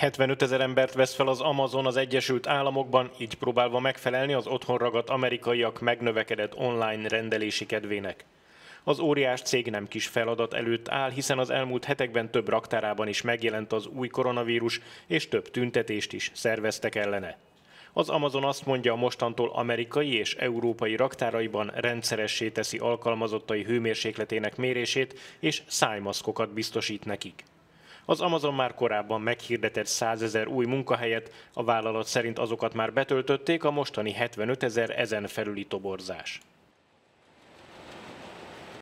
75 ezer embert vesz fel az Amazon az Egyesült Államokban, így próbálva megfelelni az otthon ragadt amerikaiak megnövekedett online rendelési kedvének. Az óriás cég nem kis feladat előtt áll, hiszen az elmúlt hetekben több raktárában is megjelent az új koronavírus, és több tüntetést is szerveztek ellene. Az Amazon azt mondja, mostantól amerikai és európai raktáraiban rendszeressé teszi alkalmazottai hőmérsékletének mérését, és szájmaszkokat biztosít nekik. Az Amazon már korábban meghirdetett 100 ezer új munkahelyet, a vállalat szerint azokat már betöltötték a mostani 75 ezer ezen felüli toborzás.